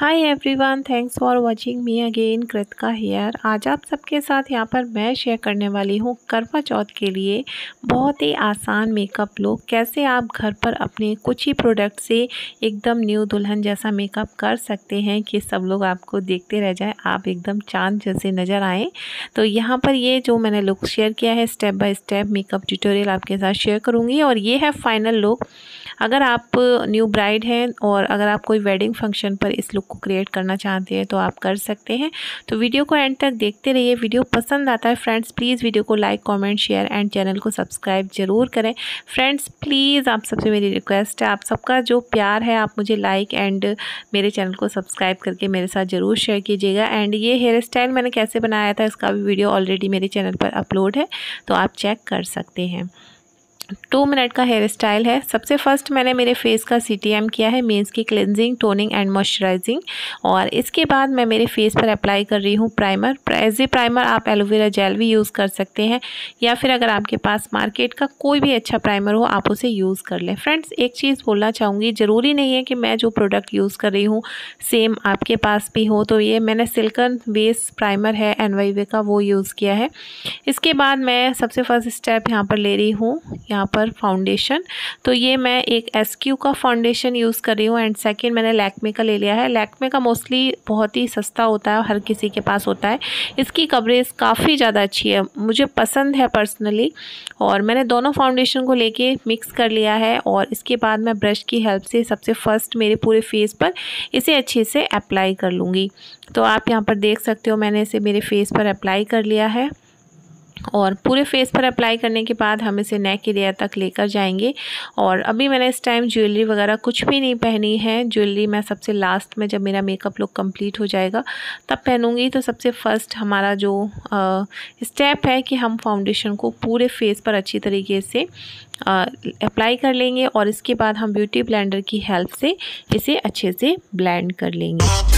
hi everyone thanks for watching me again Kritika here आज आप सबके साथ यहाँ पर मैं शेयर करने वाली हूँ करवा चौथ के लिए बहुत ही आसान मेकअप लुक कैसे आप घर पर अपने कुछ ही प्रोडक्ट से एकदम न्यू दुल्हन जैसा मेकअप कर सकते हैं कि सब लोग आपको देखते रह जाए आप एकदम चांद जैसे नज़र आएँ तो यहाँ पर ये जो मैंने लुक शेयर किया है step by step makeup tutorial आपके साथ शेयर करूँगी और ये है फाइनल लुक अगर आप न्यू ब्राइड हैं और अगर आप कोई वेडिंग फंक्शन पर इस लुक को क्रिएट करना चाहते हैं तो आप कर सकते हैं तो वीडियो को एंड तक देखते रहिए वीडियो पसंद आता है फ्रेंड्स प्लीज़ वीडियो को like comment share and channel को सब्सक्राइब ज़रूर करें फ्रेंड्स प्लीज़ आप सबसे मेरी रिक्वेस्ट है आप सबका जो प्यार है आप मुझे लाइक एंड मेरे चैनल को सब्सक्राइब करके मेरे साथ ज़रूर शेयर कीजिएगा एंड ये हेयर स्टाइल मैंने कैसे बनाया था इसका भी वीडियो ऑलरेडी मेरे चैनल पर अपलोड है तो आप चेक कर सकते हैं टू मिनट का हेयर स्टाइल है सबसे फर्स्ट मैंने मेरे फेस का सी किया है मीन्स की क्लेंजिंग टोनिंग एंड मॉइस्चराइजिंग और इसके बाद मैं मेरे फेस पर अप्लाई कर रही हूँ प्राइमर एज ए प्राइमर आप एलोवेरा जेल भी यूज़ कर सकते हैं या फिर अगर आपके पास मार्केट का कोई भी अच्छा प्राइमर हो आप उसे यूज़ कर लें फ्रेंड्स एक चीज़ बोलना चाहूँगी ज़रूरी नहीं है कि मैं जो प्रोडक्ट यूज़ कर रही हूँ सेम आपके पास भी हो तो ये मैंने सिल्कन बेस प्राइमर है एन का वो यूज़ किया है इसके बाद मैं सबसे फर्स्ट स्टेप यहाँ पर ले रही हूँ यहाँ यहाँ पर फाउंडेशन तो ये मैं एक एस क्यू का फाउंडेशन यूज़ कर रही हूँ एंड सेकेंड मैंने लैकमे का ले लिया है लैकमे का मोस्टली बहुत ही सस्ता होता है हर किसी के पास होता है इसकी कवरेज काफ़ी ज़्यादा अच्छी है मुझे पसंद है पर्सनली और मैंने दोनों फाउंडेशन को लेके मिक्स कर लिया है और इसके बाद मैं ब्रश की हेल्प से सबसे फ़र्स्ट मेरे पूरे फेस पर इसे अच्छे से अप्लाई कर लूँगी तो आप यहाँ पर देख सकते हो मैंने इसे मेरे फेस पर अप्लाई कर लिया है और पूरे फेस पर अप्लाई करने के बाद हम इसे नेक एरिया तक लेकर जाएंगे और अभी मैंने इस टाइम ज्वेलरी वगैरह कुछ भी नहीं पहनी है ज्वेलरी मैं सबसे लास्ट में जब मेरा मेकअप लुक कंप्लीट हो जाएगा तब पहनूंगी तो सबसे फ़र्स्ट हमारा जो स्टेप है कि हम फाउंडेशन को पूरे फेस पर अच्छी तरीके से अप्लाई कर लेंगे और इसके बाद हम ब्यूटी ब्लैंडर की हेल्प से इसे अच्छे से ब्लैंड कर लेंगे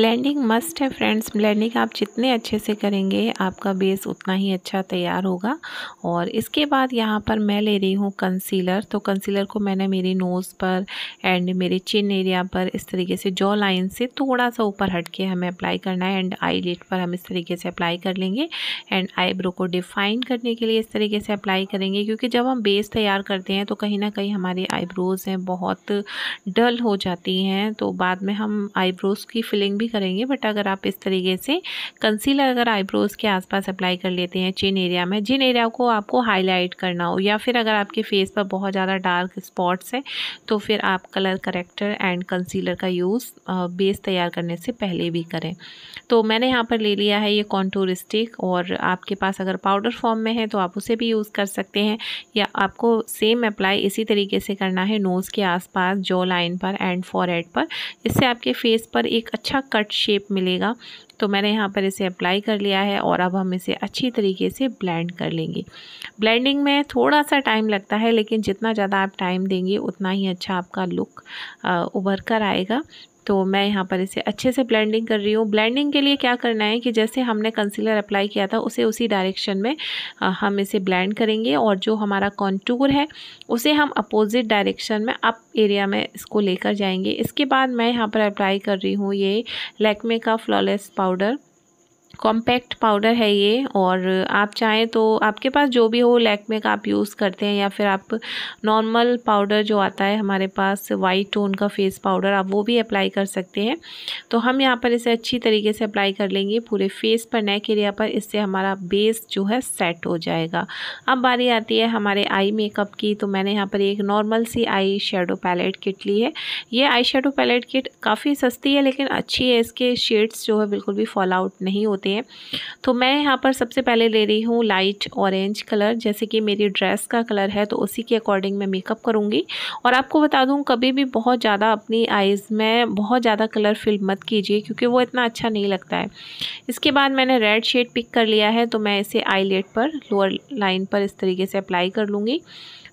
ब्लेंडिंग मस्ट है फ्रेंड्स ब्लेंडिंग आप जितने अच्छे से करेंगे आपका बेस उतना ही अच्छा तैयार होगा और इसके बाद यहाँ पर मैं ले रही हूँ कंसीलर तो कंसीलर को मैंने मेरी नोज़ पर एंड मेरे चिन एरिया पर इस तरीके से जॉ लाइन से थोड़ा सा ऊपर हट के हमें अप्लाई करना है एंड आई लिट पर हम इस तरीके से अप्लाई कर लेंगे एंड आईब्रो को डिफ़ाइन करने के लिए इस तरीके से अप्लाई करेंगे क्योंकि जब हम बेस तैयार करते हैं तो कहीं ना कहीं हमारी आईब्रोज़ हैं बहुत डल हो जाती हैं तो बाद में हम आईब्रोज़ की फिलिंग भी करेंगे बट अगर आप इस तरीके से कंसीलर अगर आईब्रोज़ के आसपास अप्लाई कर लेते हैं चिन एरिया में जिन एरिया को आपको हाईलाइट करना हो या फिर अगर आपके फेस पर बहुत ज़्यादा डार्क स्पॉट्स हैं तो फिर आप कलर करेक्टर एंड कंसीलर का यूज़ बेस तैयार करने से पहले भी करें तो मैंने यहाँ पर ले लिया है ये कॉन्टूर स्टिक और आपके पास अगर पाउडर फॉर्म में है तो आप उसे भी यूज़ कर सकते हैं या आपको सेम अप्लाई इसी तरीके से करना है नोज़ के आसपास जो लाइन पर एंड फॉरहेड पर इससे आपके फेस पर एक अच्छा कट शेप मिलेगा तो मैंने यहाँ पर इसे अप्लाई कर लिया है और अब हम इसे अच्छी तरीके से ब्लेंड कर लेंगे ब्लेंडिंग में थोड़ा सा टाइम लगता है लेकिन जितना ज़्यादा आप टाइम देंगे उतना ही अच्छा आपका लुक उभर कर आएगा तो मैं यहाँ पर इसे अच्छे से ब्लेंडिंग कर रही हूँ ब्लेंडिंग के लिए क्या करना है कि जैसे हमने कंसीलर अप्लाई किया था उसे उसी डायरेक्शन में हम इसे ब्लेंड करेंगे और जो हमारा कॉन्टूर है उसे हम अपोजिट डायरेक्शन में अप एरिया में इसको लेकर जाएंगे इसके बाद मैं यहाँ पर अप्लाई कर रही हूँ ये लैकमे का फ्लॉलेस पाउडर कॉम्पैक्ट पाउडर है ये और आप चाहें तो आपके पास जो भी हो लैकमे का आप यूज़ करते हैं या फिर आप नॉर्मल पाउडर जो आता है हमारे पास वाइट टोन का फेस पाउडर आप वो भी अप्लाई कर सकते हैं तो हम यहाँ पर इसे अच्छी तरीके से अप्लाई कर लेंगे पूरे फेस पर नेक एरिया पर इससे हमारा बेस जो है सेट हो जाएगा अब बारी आती है हमारे आई मेकअप की तो मैंने यहाँ पर एक नॉर्मल सी आई शेडो पैलेट किट ली है ये आई शेडो पैलेट किट काफ़ी सस्ती है लेकिन अच्छी है इसके शेड्स जो है बिल्कुल भी फॉल आउट नहीं होते होती है तो मैं यहाँ पर सबसे पहले ले रही हूँ लाइट ऑरेंज कलर जैसे कि मेरी ड्रेस का कलर है तो उसी के अकॉर्डिंग मैं मेकअप करूँगी और आपको बता दूँ कभी भी बहुत ज़्यादा अपनी आइज़ में बहुत ज़्यादा कलर फिल मत कीजिए क्योंकि वो इतना अच्छा नहीं लगता है इसके बाद मैंने रेड शेड पिक कर लिया है तो मैं इसे आई पर लोअर लाइन पर इस तरीके से अप्लाई कर लूँगी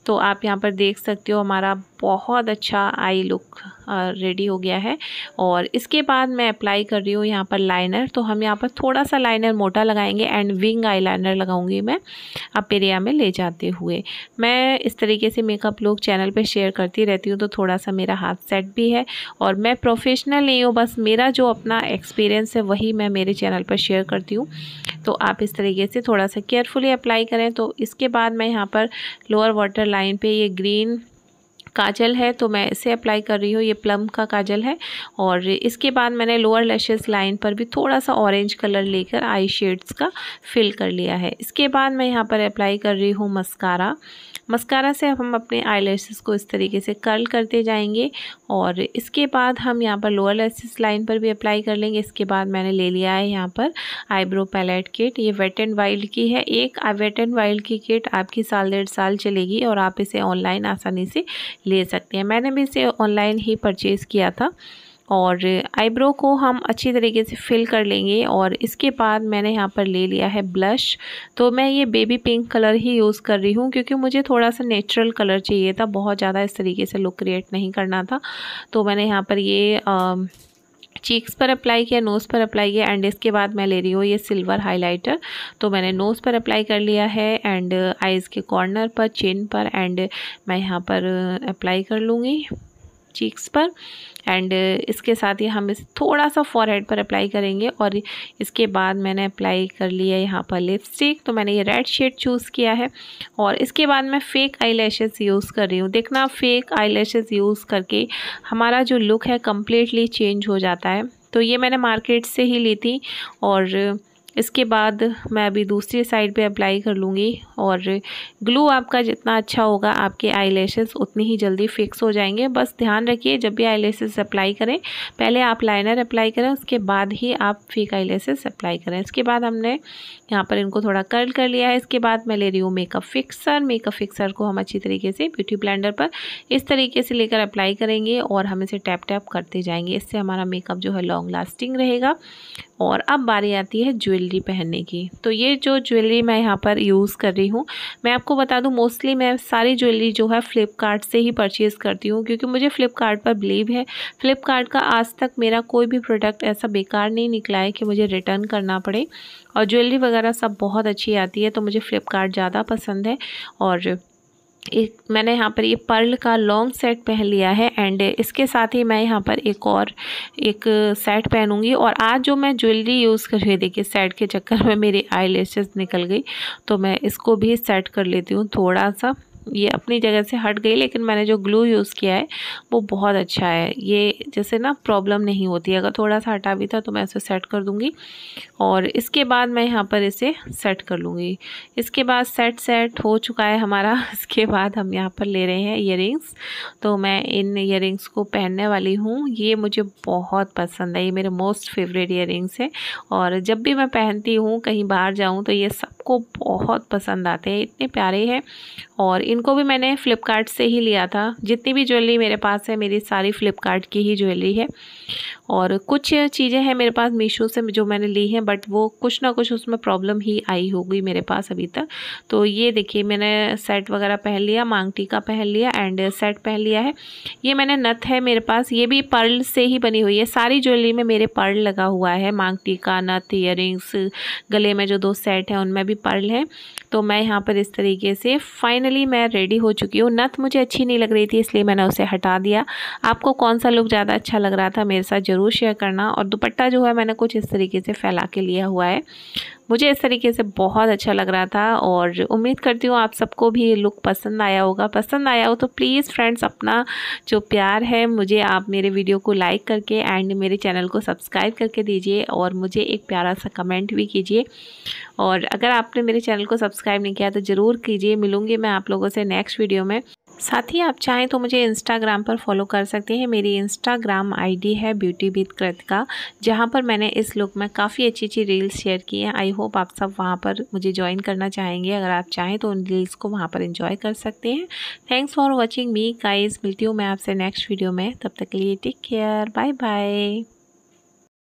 तो आप यहाँ पर देख सकते हो हमारा बहुत अच्छा आई लुक रेडी हो गया है और इसके बाद मैं अप्लाई कर रही हूँ यहाँ पर लाइनर तो हम यहाँ पर थोड़ा सा लाइनर मोटा लगाएंगे एंड विंग आई लाइनर लगाऊंगी मैं आप एरिया में ले जाते हुए मैं इस तरीके से मेकअप लोग चैनल पर शेयर करती रहती हूँ तो थोड़ा सा मेरा हाथ सेट भी है और मैं प्रोफेशनल नहीं हूँ बस मेरा जो अपना एक्सपीरियंस है वही मैं मेरे चैनल पर शेयर करती हूँ तो आप इस तरीके से थोड़ा सा केयरफुली अप्लाई करें तो इसके बाद मैं यहाँ पर लोअर वाटर लाइन पे ये ग्रीन काजल है तो मैं इसे अप्लाई कर रही हूँ ये प्लम का काजल है और इसके बाद मैंने लोअर लैशेस लाइन पर भी थोड़ा सा ऑरेंज कलर लेकर आई शेड्स का फिल कर लिया है इसके बाद मैं यहाँ पर अप्लाई कर रही हूँ मस्कारा मस्कारा से हम अपने आई को इस तरीके से कर्ल करते जाएंगे और इसके बाद हम यहाँ पर लोअर लेशेस लाइन पर भी अप्लाई कर लेंगे इसके बाद मैंने ले लिया है यहाँ पर आईब्रो पैलेट किट ये वेट एंड वाइल्ड की है एक वेट एंड वाइल्ड की किट आपकी साल डेढ़ साल चलेगी और आप इसे ऑनलाइन आसानी से ले सकते हैं मैंने भी इसे ऑनलाइन ही परचेज़ किया था और आईब्रो को हम अच्छी तरीके से फिल कर लेंगे और इसके बाद मैंने यहाँ पर ले लिया है ब्लश तो मैं ये बेबी पिंक कलर ही यूज़ कर रही हूँ क्योंकि मुझे थोड़ा सा नेचुरल कलर चाहिए था बहुत ज़्यादा इस तरीके से लुक क्रिएट नहीं करना था तो मैंने यहाँ पर ये आ, चीक्स पर अप्लाई किया नोज़ पर अप्लाई किया एंड इसके बाद मैं ले रही हूँ ये सिल्वर हाइलाइटर तो मैंने नोज़ पर अप्लाई कर लिया है एंड आइज़ के कॉर्नर पर चिन पर एंड मैं यहाँ पर अप्लाई कर लूँगी चीक्स पर एंड uh, इसके साथ ही हम इस थोड़ा सा फॉरहेड पर अप्लाई करेंगे और इसके बाद मैंने अप्लाई कर लिया यहाँ पर लिपस्टिक तो मैंने ये रेड शेड चूज़ किया है और इसके बाद मैं फ़ेक आई यूज़ कर रही हूँ देखना फ़ेक आई यूज़ करके हमारा जो लुक है कम्प्लीटली चेंज हो जाता है तो ये मैंने मार्केट से ही ली थी और इसके बाद मैं अभी दूसरी साइड पे अप्लाई कर लूँगी और ग्लू आपका जितना अच्छा होगा आपके आई उतनी ही जल्दी फिक्स हो जाएंगे बस ध्यान रखिए जब भी आई अप्लाई करें पहले आप लाइनर अप्लाई करें उसके बाद ही आप फेक आई अप्लाई करें इसके बाद हमने यहाँ पर इनको थोड़ा कर्ल कर लिया है इसके बाद मैं ले रही हूँ मेकअप फिक्सर मेकअप फिक्सर को हम अच्छी तरीके से ब्यूटी ब्लेंडर पर इस तरीके से लेकर अप्लाई करेंगे और हम इसे टैप टैप करते जाएंगे इससे हमारा मेकअप जो है लॉन्ग लास्टिंग रहेगा और अब बारी आती है ज्वेलरी पहनने की तो ये जो ज्वेलरी मैं यहाँ पर यूज़ कर रही हूँ मैं आपको बता दूँ मोस्टली मैं सारी ज्वेलरी जो है फ़्लिपकार्ट से ही परचेज़ करती हूँ क्योंकि मुझे फ़्लिपकार्ट पर बिलीव है फ़्लिपकार्ट का आज तक मेरा कोई भी प्रोडक्ट ऐसा बेकार नहीं निकला है कि मुझे रिटर्न करना पड़े और ज्वेलरी वगैरह सब बहुत अच्छी आती है तो मुझे फ़्लिपकार्ट ज़्यादा पसंद है और एक मैंने यहाँ पर ये पर्ल का लॉन्ग सेट पहन लिया है एंड इसके साथ ही मैं यहाँ पर एक और एक सेट पहनूंगी और आज जो मैं ज्वेलरी यूज़ कर रही देखिए सेट के चक्कर में मेरी आई निकल गई तो मैं इसको भी सेट कर लेती हूँ थोड़ा सा ये अपनी जगह से हट गई लेकिन मैंने जो ग्लू यूज़ किया है वो बहुत अच्छा है ये जैसे ना प्रॉब्लम नहीं होती अगर थोड़ा सा हटा भी था तो मैं इसे सेट कर दूँगी और इसके बाद मैं यहाँ पर इसे सेट कर लूँगी इसके बाद सेट सेट हो चुका है हमारा इसके बाद हम यहाँ पर ले रहे हैं इयर तो मैं इन इयर को पहनने वाली हूँ ये मुझे बहुत पसंद है ये मेरे मोस्ट फेवरेट ईयर है और जब भी मैं पहनती हूँ कहीं बाहर जाऊँ तो ये सब सबको बहुत पसंद आते हैं इतने प्यारे हैं और इनको भी मैंने फ़्लिपकार्ट से ही लिया था जितनी भी ज्वेलरी मेरे पास है मेरी सारी फ़्लिपकार्ट की ही ज्वेलरी है और कुछ चीज़ें हैं मेरे पास मीशो से जो मैंने ली हैं बट वो कुछ ना कुछ उसमें प्रॉब्लम ही आई होगी मेरे पास अभी तक तो ये देखिए मैंने सेट वगैरह पहन लिया मांगटी का पहन लिया एंड सेट पहन लिया है ये मैंने नथ है मेरे पास ये भी पर्ल से ही बनी हुई है सारी ज्वेलरी में मेरे पर्ल लगा हुआ है मांगटी का नथ ईयर गले में जो दो सेट हैं उनमें भी पर्ल है तो मैं यहाँ पर इस तरीके से फाइनली मैं रेडी हो चुकी हूँ नथ मुझे अच्छी नहीं लग रही थी इसलिए मैंने उसे हटा दिया आपको कौन सा लुक ज़्यादा अच्छा लग रहा था मेरे साथ ज़रूर शेयर करना और दुपट्टा जो है मैंने कुछ इस तरीके से फैला के लिया हुआ है मुझे इस तरीके से बहुत अच्छा लग रहा था और उम्मीद करती हूँ आप सबको भी ये लुक पसंद आया होगा पसंद आया हो तो प्लीज़ फ्रेंड्स अपना जो प्यार है मुझे आप मेरे वीडियो को लाइक करके एंड मेरे चैनल को सब्सक्राइब करके दीजिए और मुझे एक प्यारा सा कमेंट भी कीजिए और अगर आप आपने मेरे चैनल को सब्सक्राइब नहीं किया तो ज़रूर कीजिए मिलूंगी मैं आप लोगों से नेक्स्ट वीडियो में साथ ही आप चाहें तो मुझे इंस्टाग्राम पर फॉलो कर सकते हैं मेरी इंस्टाग्राम आईडी है ब्यूटी विद कृतिका जहाँ पर मैंने इस लुक में काफ़ी अच्छी अच्छी रील्स शेयर की हैं आई होप आप सब वहाँ पर मुझे ज्वाइन करना चाहेंगे अगर आप चाहें तो उन रील्स को वहाँ पर इंजॉय कर सकते हैं थैंक्स फॉर वॉचिंग मी काइज मिलती हूँ मैं आपसे नेक्स्ट वीडियो में तब तक के लिए टेक केयर बाय बाय